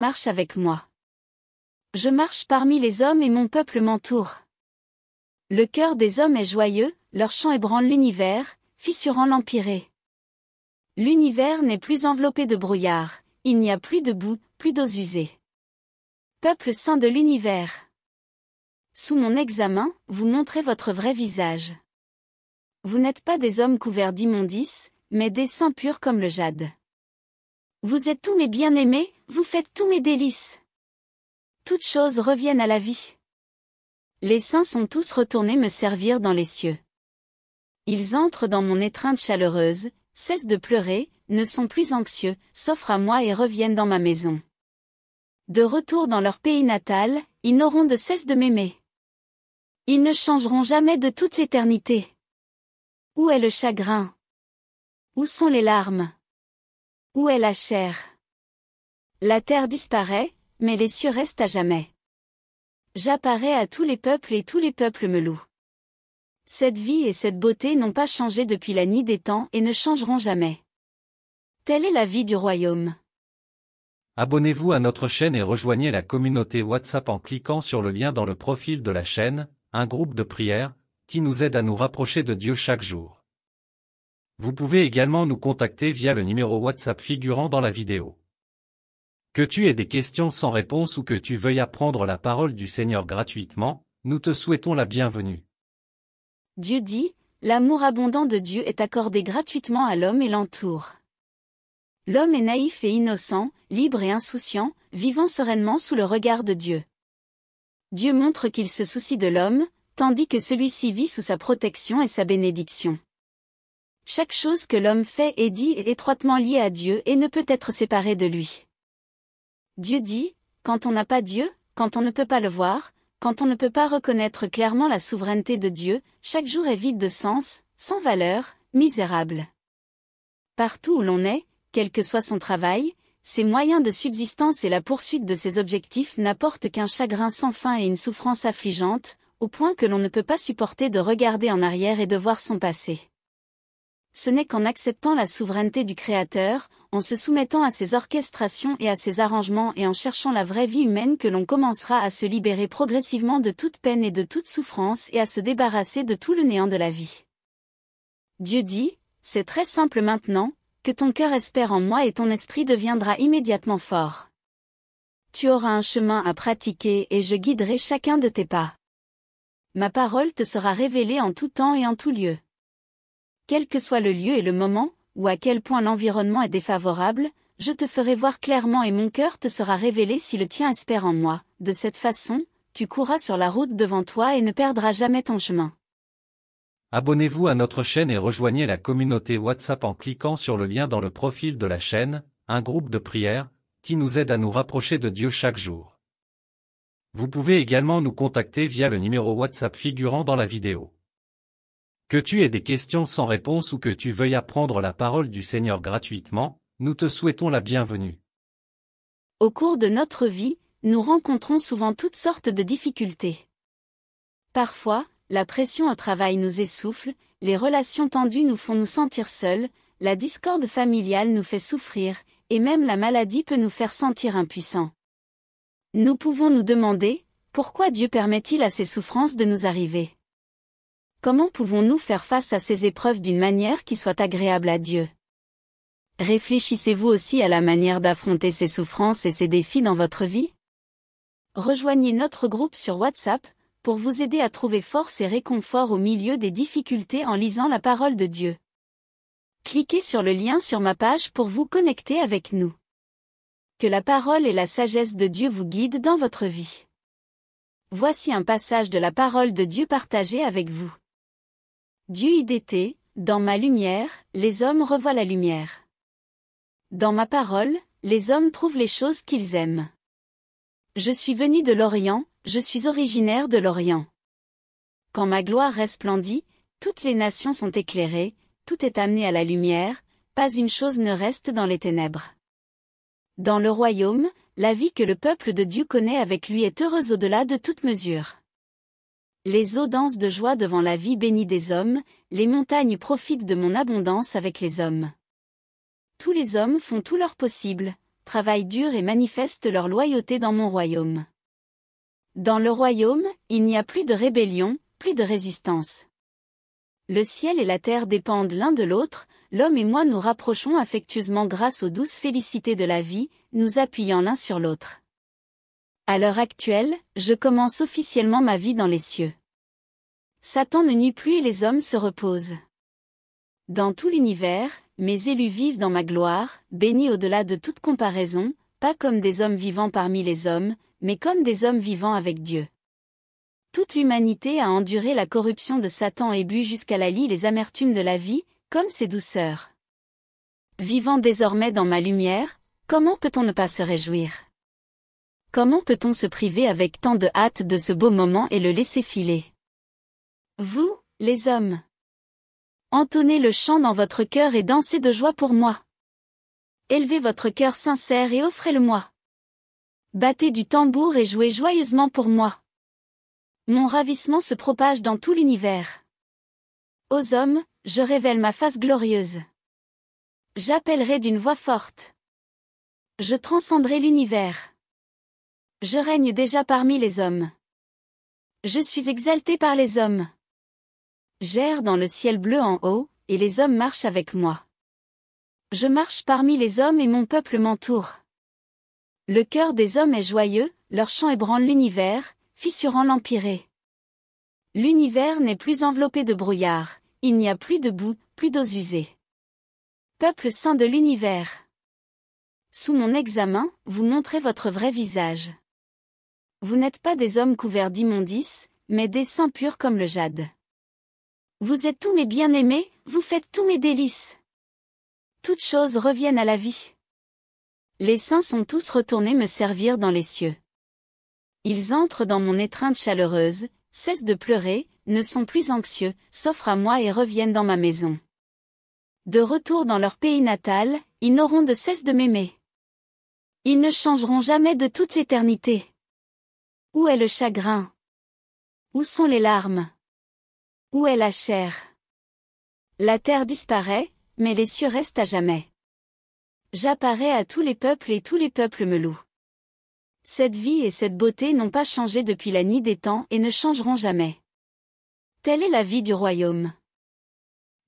marche avec moi. Je marche parmi les hommes et mon peuple m'entoure. Le cœur des hommes est joyeux, leur chant ébranle l'univers, fissurant l'empiré. L'univers n'est plus enveloppé de brouillard, il n'y a plus de boue, plus d'eau usée. Peuple saint de l'univers. Sous mon examen, vous montrez votre vrai visage. Vous n'êtes pas des hommes couverts d'immondices, mais des saints purs comme le jade. Vous êtes tous mes bien-aimés, vous faites tous mes délices. Toutes choses reviennent à la vie. Les saints sont tous retournés me servir dans les cieux. Ils entrent dans mon étreinte chaleureuse, cessent de pleurer, ne sont plus anxieux, s'offrent à moi et reviennent dans ma maison. De retour dans leur pays natal, ils n'auront de cesse de m'aimer. Ils ne changeront jamais de toute l'éternité. Où est le chagrin Où sont les larmes où est la chair La terre disparaît, mais les cieux restent à jamais. J'apparais à tous les peuples et tous les peuples me louent. Cette vie et cette beauté n'ont pas changé depuis la nuit des temps et ne changeront jamais. Telle est la vie du royaume. Abonnez-vous à notre chaîne et rejoignez la communauté WhatsApp en cliquant sur le lien dans le profil de la chaîne, un groupe de prière, qui nous aide à nous rapprocher de Dieu chaque jour. Vous pouvez également nous contacter via le numéro WhatsApp figurant dans la vidéo. Que tu aies des questions sans réponse ou que tu veuilles apprendre la parole du Seigneur gratuitement, nous te souhaitons la bienvenue. Dieu dit, l'amour abondant de Dieu est accordé gratuitement à l'homme et l'entoure. L'homme est naïf et innocent, libre et insouciant, vivant sereinement sous le regard de Dieu. Dieu montre qu'il se soucie de l'homme, tandis que celui-ci vit sous sa protection et sa bénédiction. Chaque chose que l'homme fait et dit est étroitement liée à Dieu et ne peut être séparée de lui. Dieu dit, quand on n'a pas Dieu, quand on ne peut pas le voir, quand on ne peut pas reconnaître clairement la souveraineté de Dieu, chaque jour est vide de sens, sans valeur, misérable. Partout où l'on est, quel que soit son travail, ses moyens de subsistance et la poursuite de ses objectifs n'apportent qu'un chagrin sans fin et une souffrance affligeante, au point que l'on ne peut pas supporter de regarder en arrière et de voir son passé ce n'est qu'en acceptant la souveraineté du Créateur, en se soumettant à ses orchestrations et à ses arrangements et en cherchant la vraie vie humaine que l'on commencera à se libérer progressivement de toute peine et de toute souffrance et à se débarrasser de tout le néant de la vie. Dieu dit, c'est très simple maintenant, que ton cœur espère en moi et ton esprit deviendra immédiatement fort. Tu auras un chemin à pratiquer et je guiderai chacun de tes pas. Ma parole te sera révélée en tout temps et en tout lieu. Quel que soit le lieu et le moment, ou à quel point l'environnement est défavorable, je te ferai voir clairement et mon cœur te sera révélé si le tien espère en moi. De cette façon, tu courras sur la route devant toi et ne perdras jamais ton chemin. Abonnez-vous à notre chaîne et rejoignez la communauté WhatsApp en cliquant sur le lien dans le profil de la chaîne, un groupe de prière, qui nous aide à nous rapprocher de Dieu chaque jour. Vous pouvez également nous contacter via le numéro WhatsApp figurant dans la vidéo. Que tu aies des questions sans réponse ou que tu veuilles apprendre la parole du Seigneur gratuitement, nous te souhaitons la bienvenue. Au cours de notre vie, nous rencontrons souvent toutes sortes de difficultés. Parfois, la pression au travail nous essouffle, les relations tendues nous font nous sentir seuls, la discorde familiale nous fait souffrir, et même la maladie peut nous faire sentir impuissants. Nous pouvons nous demander, pourquoi Dieu permet-il à ces souffrances de nous arriver Comment pouvons-nous faire face à ces épreuves d'une manière qui soit agréable à Dieu Réfléchissez-vous aussi à la manière d'affronter ces souffrances et ces défis dans votre vie Rejoignez notre groupe sur WhatsApp pour vous aider à trouver force et réconfort au milieu des difficultés en lisant la parole de Dieu. Cliquez sur le lien sur ma page pour vous connecter avec nous. Que la parole et la sagesse de Dieu vous guident dans votre vie. Voici un passage de la parole de Dieu partagé avec vous. Dieu idété, dans ma lumière, les hommes revoient la lumière. Dans ma parole, les hommes trouvent les choses qu'ils aiment. Je suis venu de l'Orient, je suis originaire de l'Orient. Quand ma gloire resplendit, toutes les nations sont éclairées, tout est amené à la lumière, pas une chose ne reste dans les ténèbres. Dans le royaume, la vie que le peuple de Dieu connaît avec lui est heureuse au-delà de toute mesure. Les eaux dansent de joie devant la vie bénie des hommes, les montagnes profitent de mon abondance avec les hommes. Tous les hommes font tout leur possible, travaillent dur et manifestent leur loyauté dans mon royaume. Dans le royaume, il n'y a plus de rébellion, plus de résistance. Le ciel et la terre dépendent l'un de l'autre, l'homme et moi nous rapprochons affectueusement grâce aux douces félicités de la vie, nous appuyant l'un sur l'autre. À l'heure actuelle, je commence officiellement ma vie dans les cieux. Satan ne nuit plus et les hommes se reposent. Dans tout l'univers, mes élus vivent dans ma gloire, bénis au-delà de toute comparaison, pas comme des hommes vivants parmi les hommes, mais comme des hommes vivants avec Dieu. Toute l'humanité a enduré la corruption de Satan et bu jusqu'à la lie les amertumes de la vie, comme ses douceurs. Vivant désormais dans ma lumière, comment peut-on ne pas se réjouir Comment peut-on se priver avec tant de hâte de ce beau moment et le laisser filer Vous, les hommes Entonnez le chant dans votre cœur et dansez de joie pour moi. Élevez votre cœur sincère et offrez-le-moi. Battez du tambour et jouez joyeusement pour moi. Mon ravissement se propage dans tout l'univers. Aux hommes, je révèle ma face glorieuse. J'appellerai d'une voix forte. Je transcendrai l'univers. Je règne déjà parmi les hommes. Je suis exalté par les hommes. J'erre dans le ciel bleu en haut, et les hommes marchent avec moi. Je marche parmi les hommes et mon peuple m'entoure. Le cœur des hommes est joyeux, leur chant ébranle l'univers, fissurant l'empiré. L'univers n'est plus enveloppé de brouillard, il n'y a plus de boue, plus d'eau usée. Peuple saint de l'univers. Sous mon examen, vous montrez votre vrai visage. Vous n'êtes pas des hommes couverts d'immondices, mais des saints purs comme le jade. Vous êtes tous mes bien-aimés, vous faites tous mes délices. Toutes choses reviennent à la vie. Les saints sont tous retournés me servir dans les cieux. Ils entrent dans mon étreinte chaleureuse, cessent de pleurer, ne sont plus anxieux, s'offrent à moi et reviennent dans ma maison. De retour dans leur pays natal, ils n'auront de cesse de m'aimer. Ils ne changeront jamais de toute l'éternité. Où est le chagrin Où sont les larmes Où est la chair La terre disparaît, mais les cieux restent à jamais. J'apparais à tous les peuples et tous les peuples me louent. Cette vie et cette beauté n'ont pas changé depuis la nuit des temps et ne changeront jamais. Telle est la vie du royaume.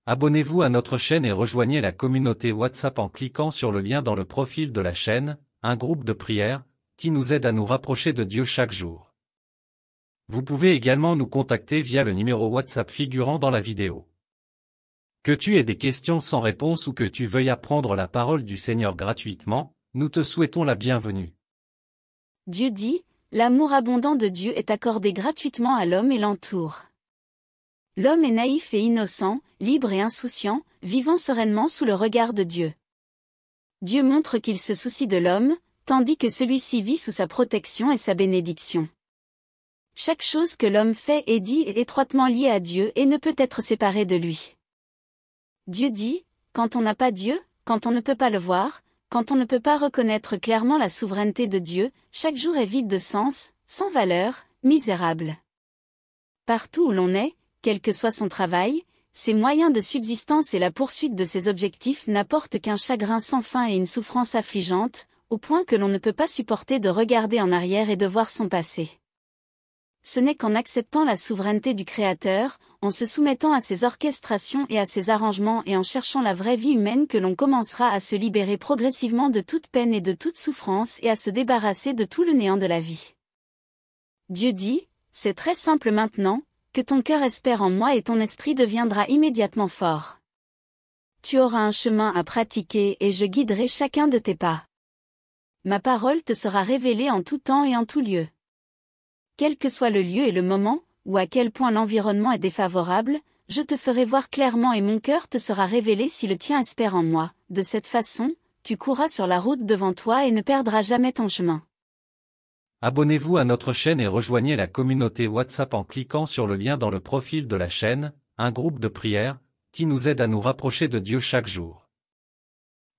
Abonnez-vous à notre chaîne et rejoignez la communauté WhatsApp en cliquant sur le lien dans le profil de la chaîne, un groupe de prière, qui nous aide à nous rapprocher de Dieu chaque jour. Vous pouvez également nous contacter via le numéro WhatsApp figurant dans la vidéo. Que tu aies des questions sans réponse ou que tu veuilles apprendre la parole du Seigneur gratuitement, nous te souhaitons la bienvenue. Dieu dit, L'amour abondant de Dieu est accordé gratuitement à l'homme et l'entoure. L'homme est naïf et innocent, libre et insouciant, vivant sereinement sous le regard de Dieu. Dieu montre qu'il se soucie de l'homme, tandis que celui-ci vit sous sa protection et sa bénédiction. Chaque chose que l'homme fait et dit est étroitement liée à Dieu et ne peut être séparée de lui. Dieu dit, quand on n'a pas Dieu, quand on ne peut pas le voir, quand on ne peut pas reconnaître clairement la souveraineté de Dieu, chaque jour est vide de sens, sans valeur, misérable. Partout où l'on est, quel que soit son travail, ses moyens de subsistance et la poursuite de ses objectifs n'apportent qu'un chagrin sans fin et une souffrance affligeante, au point que l'on ne peut pas supporter de regarder en arrière et de voir son passé. Ce n'est qu'en acceptant la souveraineté du Créateur, en se soumettant à ses orchestrations et à ses arrangements et en cherchant la vraie vie humaine que l'on commencera à se libérer progressivement de toute peine et de toute souffrance et à se débarrasser de tout le néant de la vie. Dieu dit, c'est très simple maintenant, que ton cœur espère en moi et ton esprit deviendra immédiatement fort. Tu auras un chemin à pratiquer et je guiderai chacun de tes pas. Ma parole te sera révélée en tout temps et en tout lieu. Quel que soit le lieu et le moment, ou à quel point l'environnement est défavorable, je te ferai voir clairement et mon cœur te sera révélé si le tien espère en moi. De cette façon, tu courras sur la route devant toi et ne perdras jamais ton chemin. Abonnez-vous à notre chaîne et rejoignez la communauté WhatsApp en cliquant sur le lien dans le profil de la chaîne, un groupe de prière, qui nous aide à nous rapprocher de Dieu chaque jour.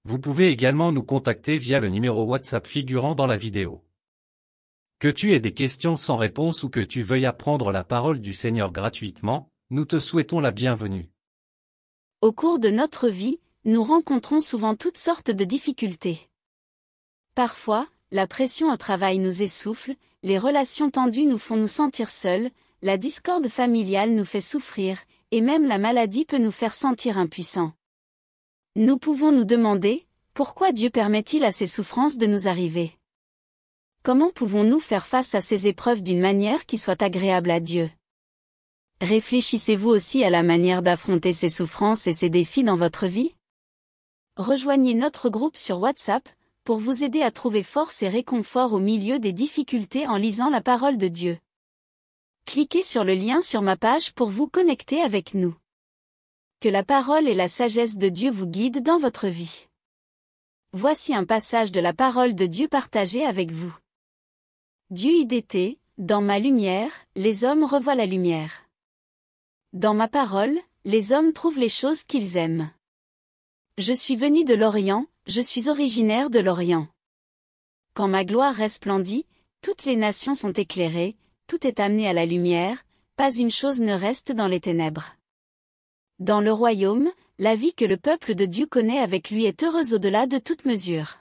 Vous pouvez également nous contacter via le numéro WhatsApp figurant dans la vidéo. Que tu aies des questions sans réponse ou que tu veuilles apprendre la parole du Seigneur gratuitement, nous te souhaitons la bienvenue. Au cours de notre vie, nous rencontrons souvent toutes sortes de difficultés. Parfois, la pression au travail nous essouffle, les relations tendues nous font nous sentir seuls, la discorde familiale nous fait souffrir, et même la maladie peut nous faire sentir impuissants. Nous pouvons nous demander, pourquoi Dieu permet-il à ces souffrances de nous arriver Comment pouvons-nous faire face à ces épreuves d'une manière qui soit agréable à Dieu Réfléchissez-vous aussi à la manière d'affronter ces souffrances et ces défis dans votre vie Rejoignez notre groupe sur WhatsApp pour vous aider à trouver force et réconfort au milieu des difficultés en lisant la parole de Dieu. Cliquez sur le lien sur ma page pour vous connecter avec nous que la parole et la sagesse de Dieu vous guident dans votre vie. Voici un passage de la parole de Dieu partagé avec vous. Dieu IDT, dans ma lumière, les hommes revoient la lumière. Dans ma parole, les hommes trouvent les choses qu'ils aiment. Je suis venu de l'Orient, je suis originaire de l'Orient. Quand ma gloire resplendit, toutes les nations sont éclairées, tout est amené à la lumière, pas une chose ne reste dans les ténèbres. Dans le royaume, la vie que le peuple de Dieu connaît avec lui est heureuse au-delà de toute mesure.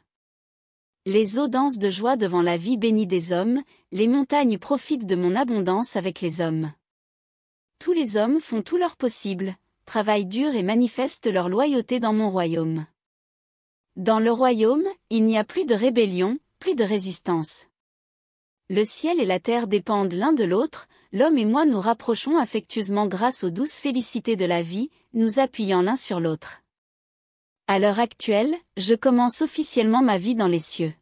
Les eaux dansent de joie devant la vie bénie des hommes, les montagnes profitent de mon abondance avec les hommes. Tous les hommes font tout leur possible, travaillent dur et manifestent leur loyauté dans mon royaume. Dans le royaume, il n'y a plus de rébellion, plus de résistance. Le ciel et la terre dépendent l'un de l'autre, l'homme et moi nous rapprochons affectueusement grâce aux douces félicités de la vie, nous appuyant l'un sur l'autre. À l'heure actuelle, je commence officiellement ma vie dans les cieux.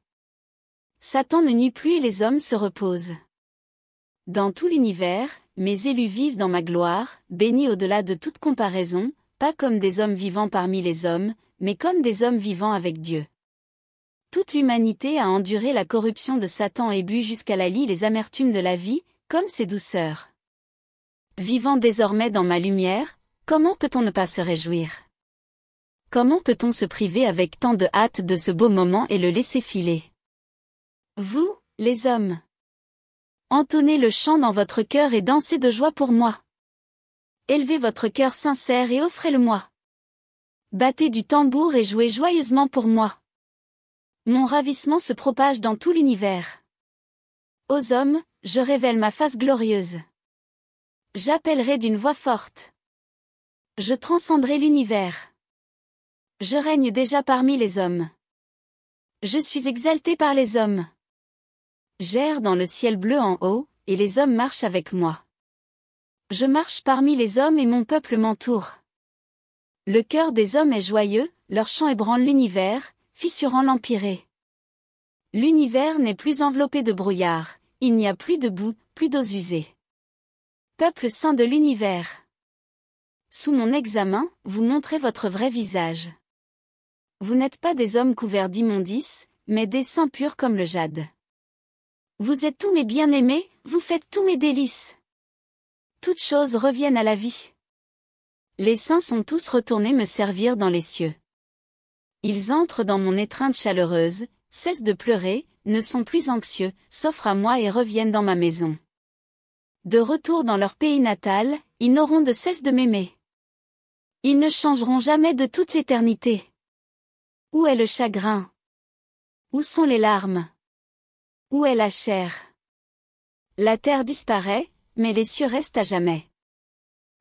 Satan ne nuit plus et les hommes se reposent. Dans tout l'univers, mes élus vivent dans ma gloire, bénis au-delà de toute comparaison, pas comme des hommes vivants parmi les hommes, mais comme des hommes vivants avec Dieu. Toute l'humanité a enduré la corruption de Satan et bu jusqu'à la lie les amertumes de la vie, comme ces douceurs. Vivant désormais dans ma lumière, comment peut-on ne pas se réjouir Comment peut-on se priver avec tant de hâte de ce beau moment et le laisser filer Vous, les hommes, entonnez le chant dans votre cœur et dansez de joie pour moi. Élevez votre cœur sincère et offrez-le-moi. Battez du tambour et jouez joyeusement pour moi. Mon ravissement se propage dans tout l'univers. Aux hommes, je révèle ma face glorieuse. J'appellerai d'une voix forte. Je transcendrai l'univers. Je règne déjà parmi les hommes. Je suis exalté par les hommes. J'erre dans le ciel bleu en haut, et les hommes marchent avec moi. Je marche parmi les hommes et mon peuple m'entoure. Le cœur des hommes est joyeux, leur chant ébranle l'univers, fissurant l'empiré. L'univers n'est plus enveloppé de brouillard. Il n'y a plus de boue, plus d'eau usée. Peuple saint de l'univers. Sous mon examen, vous montrez votre vrai visage. Vous n'êtes pas des hommes couverts d'immondices, mais des saints purs comme le jade. Vous êtes tous mes bien-aimés, vous faites tous mes délices. Toutes choses reviennent à la vie. Les saints sont tous retournés me servir dans les cieux. Ils entrent dans mon étreinte chaleureuse, cessent de pleurer, ne sont plus anxieux, s'offrent à moi et reviennent dans ma maison. De retour dans leur pays natal, ils n'auront de cesse de m'aimer. Ils ne changeront jamais de toute l'éternité. Où est le chagrin Où sont les larmes Où est la chair La terre disparaît, mais les cieux restent à jamais.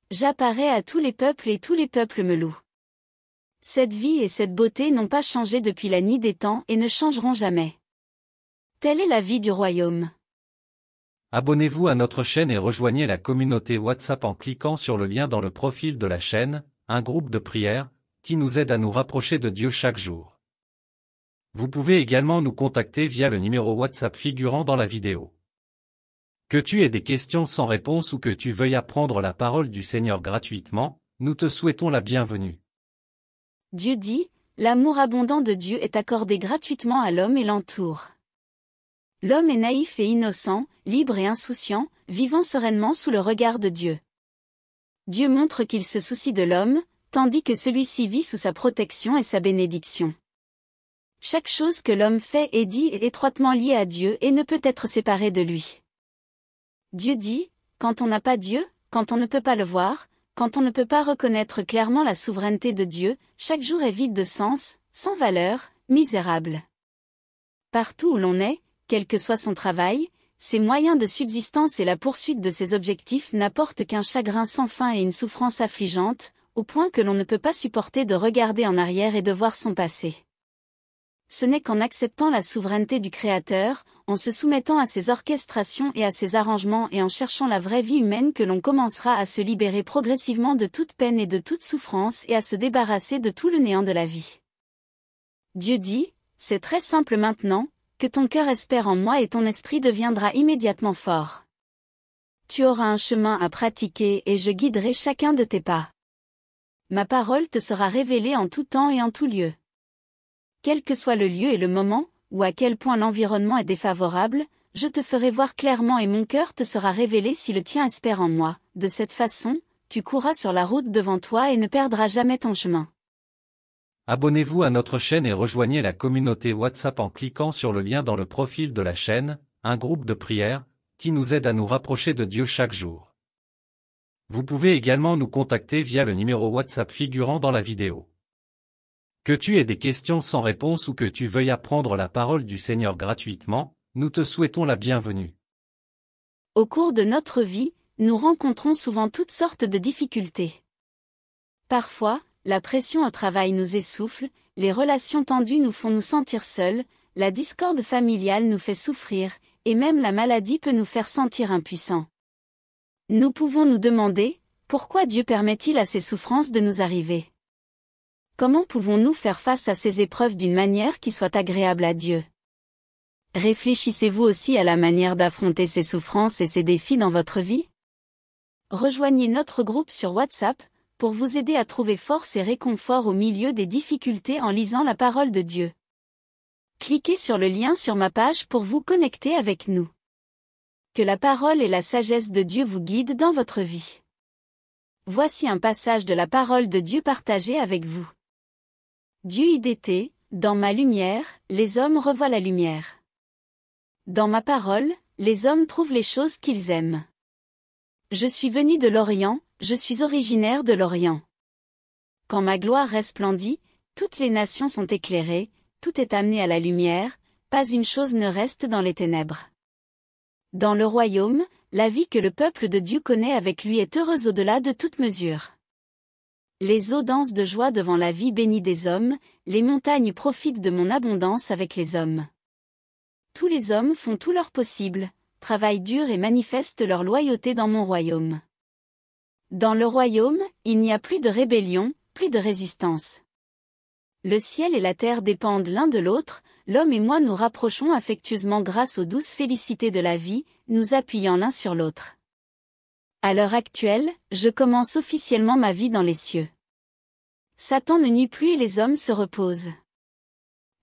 J'apparais à tous les peuples et tous les peuples me louent. Cette vie et cette beauté n'ont pas changé depuis la nuit des temps et ne changeront jamais. Telle est la vie du royaume. Abonnez-vous à notre chaîne et rejoignez la communauté WhatsApp en cliquant sur le lien dans le profil de la chaîne, un groupe de prière, qui nous aide à nous rapprocher de Dieu chaque jour. Vous pouvez également nous contacter via le numéro WhatsApp figurant dans la vidéo. Que tu aies des questions sans réponse ou que tu veuilles apprendre la parole du Seigneur gratuitement, nous te souhaitons la bienvenue. Dieu dit, l'amour abondant de Dieu est accordé gratuitement à l'homme et l'entoure. L'homme est naïf et innocent, libre et insouciant, vivant sereinement sous le regard de Dieu. Dieu montre qu'il se soucie de l'homme, tandis que celui-ci vit sous sa protection et sa bénédiction. Chaque chose que l'homme fait et dit est étroitement liée à Dieu et ne peut être séparée de lui. Dieu dit, quand on n'a pas Dieu, quand on ne peut pas le voir, quand on ne peut pas reconnaître clairement la souveraineté de Dieu, chaque jour est vide de sens, sans valeur, misérable. Partout où l'on est, quel que soit son travail, ses moyens de subsistance et la poursuite de ses objectifs n'apportent qu'un chagrin sans fin et une souffrance affligeante, au point que l'on ne peut pas supporter de regarder en arrière et de voir son passé. Ce n'est qu'en acceptant la souveraineté du Créateur, en se soumettant à ses orchestrations et à ses arrangements et en cherchant la vraie vie humaine que l'on commencera à se libérer progressivement de toute peine et de toute souffrance et à se débarrasser de tout le néant de la vie. Dieu dit, c'est très simple maintenant, que ton cœur espère en moi et ton esprit deviendra immédiatement fort. Tu auras un chemin à pratiquer et je guiderai chacun de tes pas. Ma parole te sera révélée en tout temps et en tout lieu. Quel que soit le lieu et le moment, ou à quel point l'environnement est défavorable, je te ferai voir clairement et mon cœur te sera révélé si le tien espère en moi. De cette façon, tu courras sur la route devant toi et ne perdras jamais ton chemin. Abonnez-vous à notre chaîne et rejoignez la communauté WhatsApp en cliquant sur le lien dans le profil de la chaîne, un groupe de prière, qui nous aide à nous rapprocher de Dieu chaque jour. Vous pouvez également nous contacter via le numéro WhatsApp figurant dans la vidéo. Que tu aies des questions sans réponse ou que tu veuilles apprendre la parole du Seigneur gratuitement, nous te souhaitons la bienvenue. Au cours de notre vie, nous rencontrons souvent toutes sortes de difficultés. Parfois, la pression au travail nous essouffle, les relations tendues nous font nous sentir seuls, la discorde familiale nous fait souffrir, et même la maladie peut nous faire sentir impuissants. Nous pouvons nous demander, pourquoi Dieu permet-il à ces souffrances de nous arriver Comment pouvons-nous faire face à ces épreuves d'une manière qui soit agréable à Dieu Réfléchissez-vous aussi à la manière d'affronter ces souffrances et ces défis dans votre vie Rejoignez notre groupe sur WhatsApp, pour vous aider à trouver force et réconfort au milieu des difficultés en lisant la parole de Dieu. Cliquez sur le lien sur ma page pour vous connecter avec nous. Que la parole et la sagesse de Dieu vous guident dans votre vie. Voici un passage de la parole de Dieu partagé avec vous. Dieu IDT, dans ma lumière, les hommes revoient la lumière. Dans ma parole, les hommes trouvent les choses qu'ils aiment. Je suis venu de l'Orient, je suis originaire de l'Orient. Quand ma gloire resplendit, toutes les nations sont éclairées, tout est amené à la lumière, pas une chose ne reste dans les ténèbres. Dans le royaume, la vie que le peuple de Dieu connaît avec lui est heureuse au-delà de toute mesure. Les eaux dansent de joie devant la vie bénie des hommes, les montagnes profitent de mon abondance avec les hommes. Tous les hommes font tout leur possible, travaillent dur et manifestent leur loyauté dans mon royaume. Dans le royaume, il n'y a plus de rébellion, plus de résistance. Le ciel et la terre dépendent l'un de l'autre, l'homme et moi nous rapprochons affectueusement grâce aux douces félicités de la vie, nous appuyant l'un sur l'autre. À l'heure actuelle, je commence officiellement ma vie dans les cieux. Satan ne nuit plus et les hommes se reposent.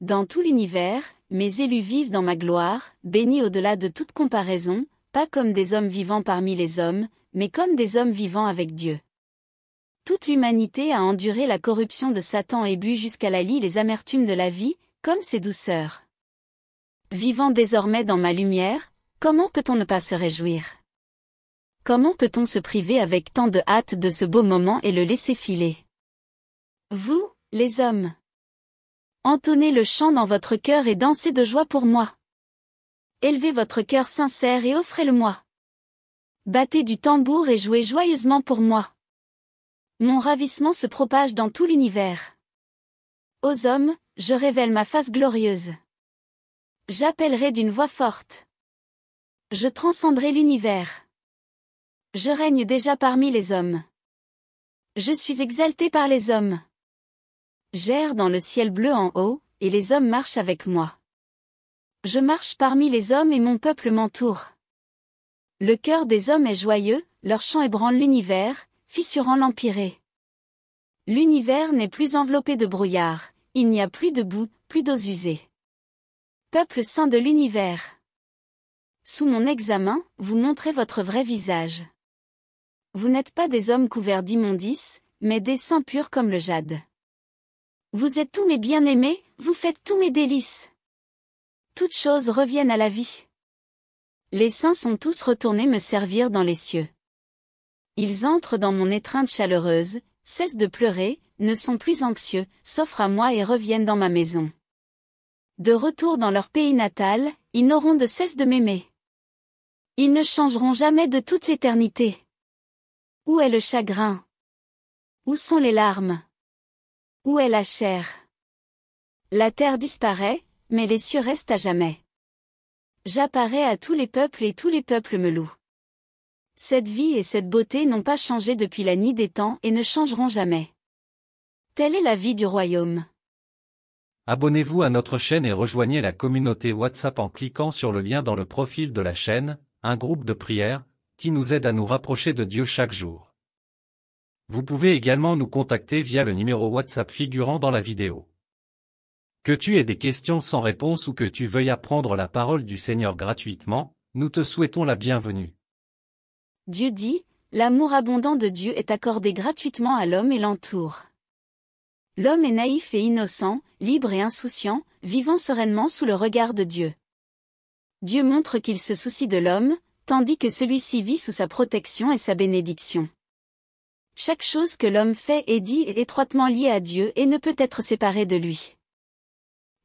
Dans tout l'univers, mes élus vivent dans ma gloire, bénis au-delà de toute comparaison, pas comme des hommes vivants parmi les hommes, mais comme des hommes vivants avec Dieu. Toute l'humanité a enduré la corruption de Satan et bu jusqu'à la lie les amertumes de la vie, comme ses douceurs. Vivant désormais dans ma lumière, comment peut-on ne pas se réjouir Comment peut-on se priver avec tant de hâte de ce beau moment et le laisser filer Vous, les hommes Entonnez le chant dans votre cœur et dansez de joie pour moi. Élevez votre cœur sincère et offrez-le-moi. Battez du tambour et jouez joyeusement pour moi. Mon ravissement se propage dans tout l'univers. Aux hommes, je révèle ma face glorieuse. J'appellerai d'une voix forte. Je transcendrai l'univers. Je règne déjà parmi les hommes. Je suis exalté par les hommes. J'erre dans le ciel bleu en haut, et les hommes marchent avec moi. Je marche parmi les hommes et mon peuple m'entoure. Le cœur des hommes est joyeux, leur chant ébranle l'univers, fissurant l'empiré. L'univers n'est plus enveloppé de brouillard, il n'y a plus de boue, plus d'eau usée. Peuple saint de l'univers. Sous mon examen, vous montrez votre vrai visage. Vous n'êtes pas des hommes couverts d'immondices, mais des saints purs comme le jade. Vous êtes tous mes bien-aimés, vous faites tous mes délices. Toutes choses reviennent à la vie. Les saints sont tous retournés me servir dans les cieux. Ils entrent dans mon étreinte chaleureuse, cessent de pleurer, ne sont plus anxieux, s'offrent à moi et reviennent dans ma maison. De retour dans leur pays natal, ils n'auront de cesse de m'aimer. Ils ne changeront jamais de toute l'éternité. Où est le chagrin Où sont les larmes où est la chair La terre disparaît, mais les cieux restent à jamais. J'apparais à tous les peuples et tous les peuples me louent. Cette vie et cette beauté n'ont pas changé depuis la nuit des temps et ne changeront jamais. Telle est la vie du royaume. Abonnez-vous à notre chaîne et rejoignez la communauté WhatsApp en cliquant sur le lien dans le profil de la chaîne, un groupe de prières qui nous aide à nous rapprocher de Dieu chaque jour. Vous pouvez également nous contacter via le numéro WhatsApp figurant dans la vidéo. Que tu aies des questions sans réponse ou que tu veuilles apprendre la parole du Seigneur gratuitement, nous te souhaitons la bienvenue. Dieu dit, L'amour abondant de Dieu est accordé gratuitement à l'homme et l'entoure. L'homme est naïf et innocent, libre et insouciant, vivant sereinement sous le regard de Dieu. Dieu montre qu'il se soucie de l'homme, tandis que celui-ci vit sous sa protection et sa bénédiction. Chaque chose que l'homme fait et dit est étroitement liée à Dieu et ne peut être séparée de lui.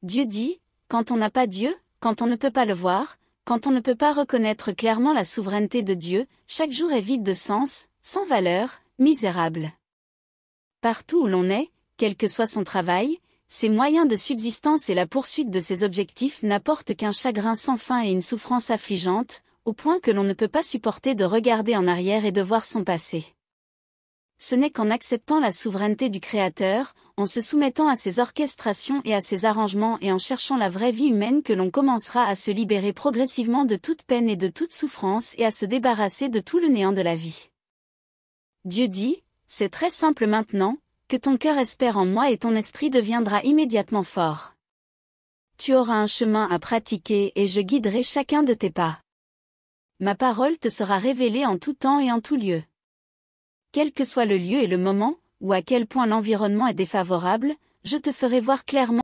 Dieu dit, quand on n'a pas Dieu, quand on ne peut pas le voir, quand on ne peut pas reconnaître clairement la souveraineté de Dieu, chaque jour est vide de sens, sans valeur, misérable. Partout où l'on est, quel que soit son travail, ses moyens de subsistance et la poursuite de ses objectifs n'apportent qu'un chagrin sans fin et une souffrance affligeante, au point que l'on ne peut pas supporter de regarder en arrière et de voir son passé ce n'est qu'en acceptant la souveraineté du Créateur, en se soumettant à ses orchestrations et à ses arrangements et en cherchant la vraie vie humaine que l'on commencera à se libérer progressivement de toute peine et de toute souffrance et à se débarrasser de tout le néant de la vie. Dieu dit, c'est très simple maintenant, que ton cœur espère en moi et ton esprit deviendra immédiatement fort. Tu auras un chemin à pratiquer et je guiderai chacun de tes pas. Ma parole te sera révélée en tout temps et en tout lieu. Quel que soit le lieu et le moment, ou à quel point l'environnement est défavorable, je te ferai voir clairement